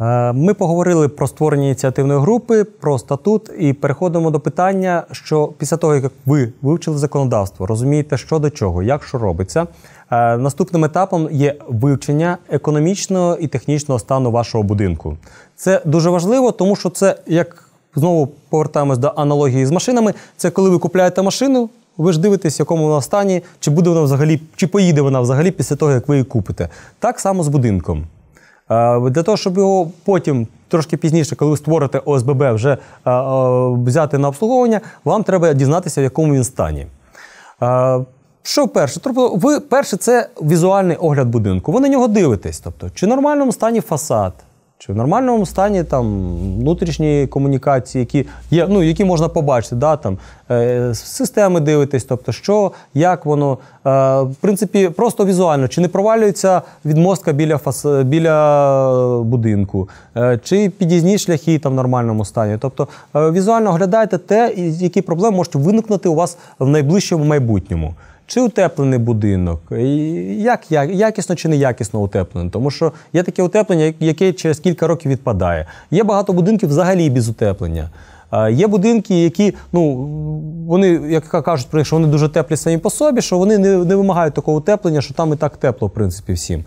Е, ми поговорили про створення ініціативної групи, про статут, і переходимо до питання, що після того, як ви вивчили законодавство, розумієте, що до чого, як що робиться. Е, наступним етапом є вивчення економічного і технічного стану вашого будинку. Це дуже важливо, тому що це як знову повертаємось до аналогії з машинами. Це коли ви купляєте машину. Ви ж дивитесь, в якому вона стані, чи буде вона взагалі, чи поїде вона взагалі після того, як ви її купите. Так само з будинком. Е, для того, щоб його потім, трошки пізніше, коли ви створите ОСББ, вже е, е, взяти на обслуговування, вам треба дізнатися, в якому він стані. Що перше? Тобто, ви перше, це візуальний огляд будинку. Ви на нього дивитесь. Тобто, чи в нормальному стані фасад, чи в нормальному стані там внутрішні комунікації, які є, ну які можна побачити, да, там е, системи дивитись, тобто що, як воно. Е, в принципі, просто візуально, чи не провалюється відмостка біля фас, біля будинку, е, чи під'їзні шляхи там в нормальному стані. Тобто е, візуально оглядайте те, які проблеми можуть виникнути у вас в найближчому майбутньому чи утеплений будинок, і як, як якісно чи неякісно утеплений. Тому що є таке утеплення, яке через кілька років відпадає. Є багато будинків взагалі без утеплення. Є будинки, які ну вони, як кажуть, про них, що вони дуже теплі самі по собі, що вони не, не вимагають такого утеплення, що там і так тепло, в принципі, всім.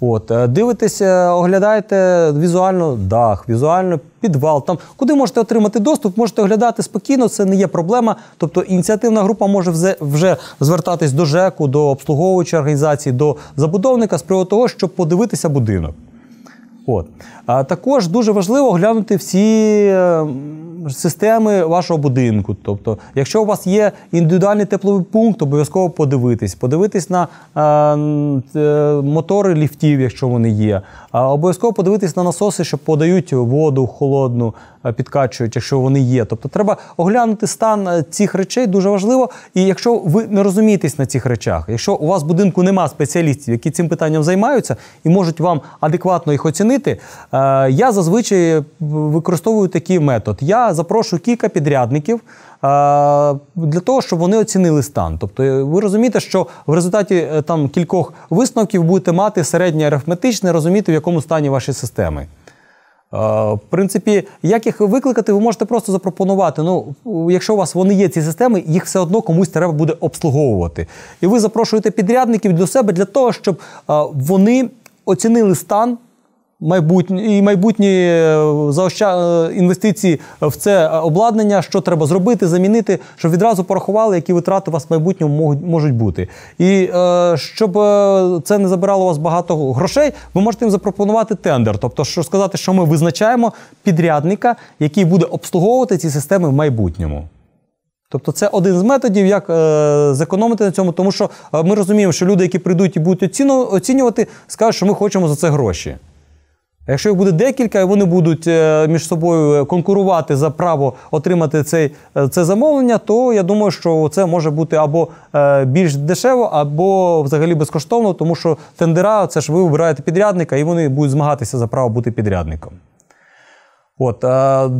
От, е, Дивитеся, оглядаєте візуально дах, візуально підвал. Там, Куди можете отримати доступ, можете оглядати спокійно, це не є проблема. Тобто ініціативна група може вже звертатись до ЖЕКу, до обслуговуючої організації, до забудовника з приводу того, щоб подивитися будинок. От. А Також дуже важливо оглянути всі е, системи вашого будинку. Тобто, якщо у вас є індивідуальний тепловий пункт, обов'язково подивитись, подивитись на е, е мотори ліфтів, якщо вони є. а Обов'язково подивитись на насоси, що подають воду холодну. Е, підкачують, якщо вони є. Тобто треба оглянути стан е, цих речей дуже важливо. І якщо ви не розумієтесь на цих речах, якщо у вас в будинку нема спеціалістів, які цим питанням займаються і можуть вам адекватно їх оцінити, е, я зазвичай використовую такий метод. Я запрошую кілька підрядників. Для того щоб вони оцінили стан, тобто ви розумієте, що в результаті там кількох висновків будете мати середнє арифметичне, розуміти в якому стані ваші системи. В принципі, як їх викликати, ви можете просто запропонувати. Ну, якщо у вас вони є ці системи, їх все одно комусь треба буде обслуговувати. І ви запрошуєте підрядників до себе для того, щоб вони оцінили стан майбутні і майбутні е, заоща... Е, інвестиції в це е, обладнання, що треба зробити, замінити, щоб відразу порахували, які витрати у вас в майбутньому можуть бути. І щоб це не забирало у вас багато грошей, ви можете їм запропонувати тендер. Тобто, що сказати, що ми визначаємо підрядника, який буде обслуговувати ці системи в майбутньому. Тобто це один з методів, як е, зекономити на цьому, тому що ми розуміємо, що люди, які прийдуть і будуть оцінювати, скажуть, що ми хочемо за це гроші. А якщо їх буде декілька, і вони будуть е, між собою е, конкурувати за право отримати цей, е, це замовлення, то я думаю, що це може бути або більш дешево, або взагалі безкоштовно, тому що тендера це ж ви вибираєте підрядника, і вони будуть змагатися за право бути підрядником. От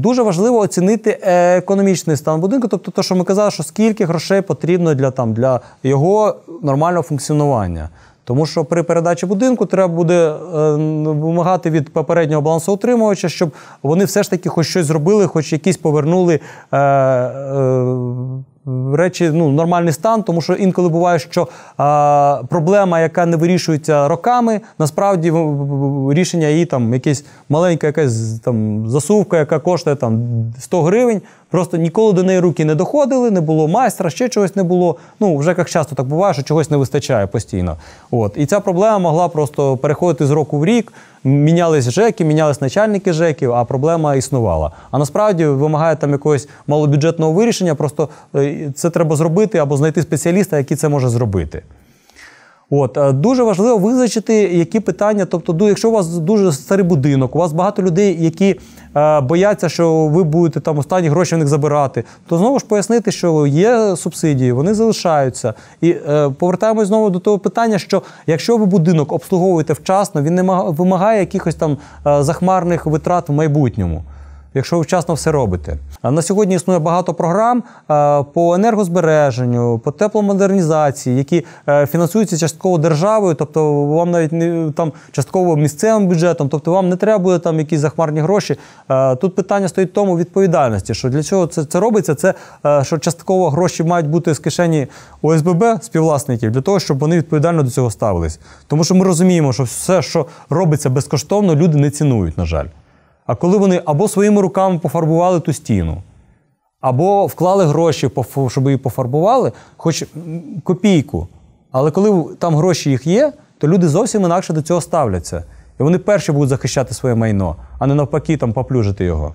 Дуже важливо оцінити економічний стан будинку, тобто те, що ми казали, що скільки грошей потрібно для, там, для його нормального функціонування. Тому що при передачі будинку треба буде е, вимагати від попереднього балансоутримувача, щоб вони все ж таки хоч щось зробили, хоч якісь повернули. Е, е, Речі, ну, нормальний стан, тому що інколи буває, що а, е, проблема, яка не вирішується роками, насправді рішення її там якесь маленька якась там засувка, яка коштує там 100 гривень, Просто ніколи до неї руки не доходили, не було майстра, ще чогось не було. Ну вже як часто так буває, що чогось не вистачає постійно. От і ця проблема могла просто переходити з року в рік. Мінялись жеки, мінялись начальники жеків, а проблема існувала. А насправді вимагає там якогось малобюджетного вирішення. Просто е, це треба зробити або знайти спеціаліста, який це може зробити. От е, дуже важливо визначити, які питання. Тобто, якщо у вас дуже старий будинок, у вас багато людей, які Е, бояться, що ви будете там останні гроші в них забирати, то знову ж пояснити, що є субсидії, вони залишаються. І е, повертаємось знову до того питання, що якщо ви будинок обслуговуєте вчасно, він не вимагає якихось там е, захмарних витрат в майбутньому якщо ви вчасно все робите. На сьогодні існує багато програм е, по енергозбереженню, по тепломодернізації, які е, фінансуються частково державою, тобто вам навіть не там частково місцевим бюджетом, тобто вам не треба буде там якісь захмарні гроші. Е, тут питання стоїть в тому відповідальності, що для чого це це робиться? Це що частково гроші мають бути з кишені ОСББ співвласників для того, щоб вони відповідально до цього ставились. Тому що ми розуміємо, що все, що робиться безкоштовно, люди не цінують, на жаль. А коли вони або своїми руками пофарбували ту стіну, або вклали гроші, щоб її пофарбували, хоч копійку. Але коли там гроші їх є, то люди зовсім інакше до цього ставляться. І вони перші будуть захищати своє майно, а не навпаки там поплюжити його.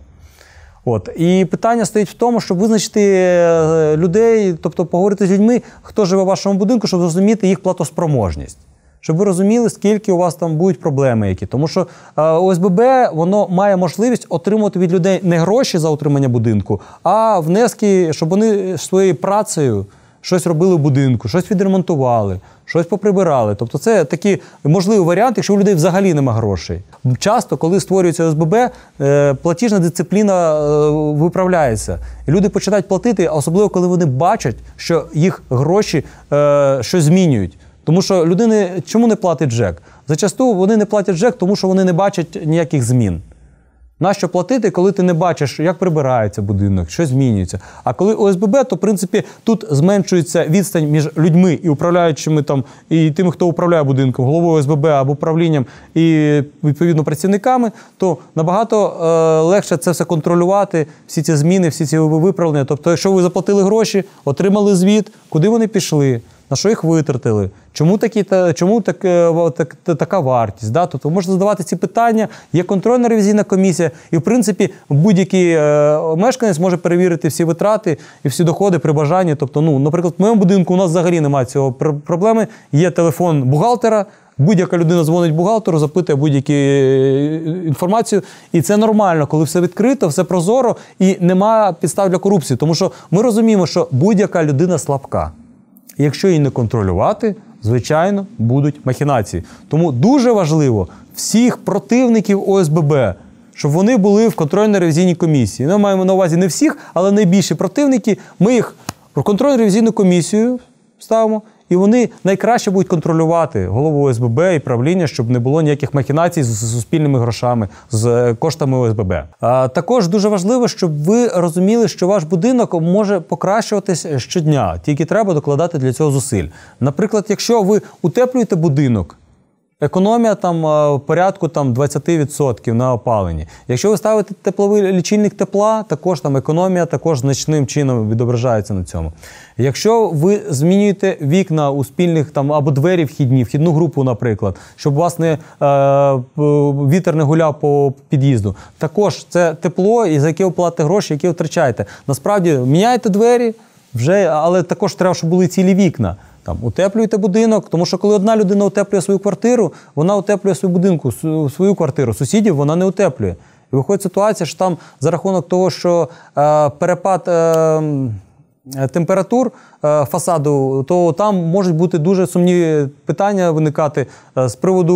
От. І питання стоїть в тому, щоб визначити е, людей, тобто поговорити з людьми, хто живе в вашому будинку, щоб зрозуміти їх платоспроможність щоб ви розуміли, скільки у вас там будуть проблеми, які тому, що е, ОСББ воно має можливість отримувати від людей не гроші за отримання будинку, а внески, щоб вони своєю працею. Щось робили в будинку, щось відремонтували, щось поприбирали. Тобто, це такий можливий варіант, якщо у людей взагалі нема грошей. Часто, коли створюється ОСББ, е, платіжна дисципліна е, виправляється. І люди починають платити, особливо коли вони бачать, що їх гроші щось змінюють. Тому що людини чому не платить Джек? Зачасту вони не платять ЖЕК, тому що вони не бачать ніяких змін. Нащо платити, коли ти не бачиш, як прибирається будинок, що змінюється. А коли ОСББ, то в принципі тут зменшується відстань між людьми і управляючими там, і тими, хто управляє будинком, головою ОСББ або управлінням і відповідно працівниками, то набагато е, легше це все контролювати, всі ці зміни, всі ці виправлення. Тобто, якщо ви заплатили гроші, отримали звіт, куди вони пішли, на що їх витратили. Чому такі чому так, е, так, така вартість? Да? Тобто можна задавати ці питання, є контрольна ревізійна комісія, і в принципі будь-який е, мешканець може перевірити всі витрати і всі доходи при бажанні. Тобто, ну, наприклад, в моєму будинку у нас взагалі немає цього пр проблеми. Є телефон бухгалтера. Будь-яка людина дзвонить бухгалтеру, запитує будь-яку е, інформацію, і це нормально, коли все відкрито, все прозоро і нема підстав для корупції. Тому що ми розуміємо, що будь-яка людина слабка. Якщо її не контролювати, звичайно, будуть махінації. Тому дуже важливо всіх противників ОСББ, щоб вони були в контрольно-ревізійній комісії. Ми маємо на увазі не всіх, але найбільші противники. Ми їх в контрольно-ревізійну комісію ставимо і вони найкраще будуть контролювати голову ОСББ і правління, щоб не було ніяких махінацій з суспільними грошами, з е, коштами ОСББ. А також дуже важливо, щоб ви розуміли, що ваш будинок може покращуватися щодня, тільки треба докладати для цього зусиль. Наприклад, якщо ви утеплюєте будинок. Економія там е, порядку там 20% на опаленні. Якщо ви ставите тепловий лічильник тепла, також там економія також значним чином відображається на цьому. Якщо ви змінюєте вікна у спільних там або двері вхідні, вхідну групу, наприклад, щоб у вас не е, вітер не гуляв по під'їзду, також це тепло, і за яке ви платите гроші, які втрачаєте. Насправді міняєте двері, вже але також треба, щоб були цілі вікна. Там утеплюйте будинок, тому що коли одна людина утеплює свою квартиру, вона утеплює свою будинку, свою квартиру. Сусідів вона не утеплює. І виходить ситуація, що там за рахунок того, що е, перепад е, е температур е, фасаду, то там можуть бути дуже сумні питання виникати е, з приводу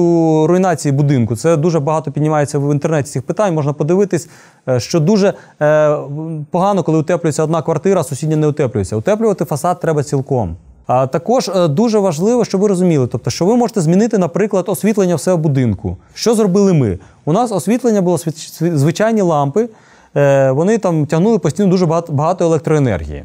руйнації будинку. Це дуже багато піднімається в інтернеті цих питань. Можна подивитись, е, що дуже погано, коли утеплюється одна квартира, а сусідня не утеплюється. Утеплювати фасад треба цілком також е, дуже важливо, щоб ви розуміли, тобто, що ви можете змінити, наприклад, освітлення в себе будинку. Що зробили ми? У нас освітлення було звичайні лампи, е, вони там тягнули постійно дуже багато електроенергії.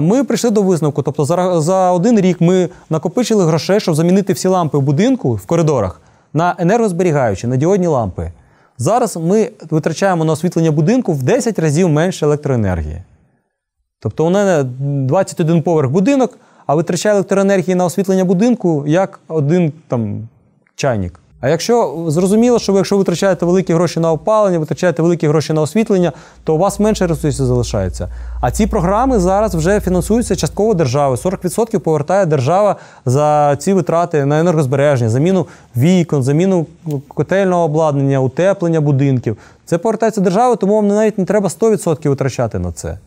Ми прийшли до висновку. Тобто, за за один рік ми накопичили грошей, щоб замінити всі лампи в будинку в коридорах на енергозберігаючі, на діодні лампи. Зараз ми витрачаємо на освітлення будинку в 10 разів менше електроенергії. Тобто у мене 21 поверх будинок, а витрачає електроенергії на освітлення будинку як один там чайник. А якщо зрозуміло, що ви якщо витрачаєте великі гроші на опалення, витрачаєте великі гроші на освітлення, то у вас менше ресурсів залишається. А ці програми зараз вже фінансуються частково державою. 40% повертає держава за ці витрати на енергозбереження, заміну вікон, заміну котельного обладнання, утеплення будинків. Це повертається держава, тому вам навіть не треба 100% витрачати на це.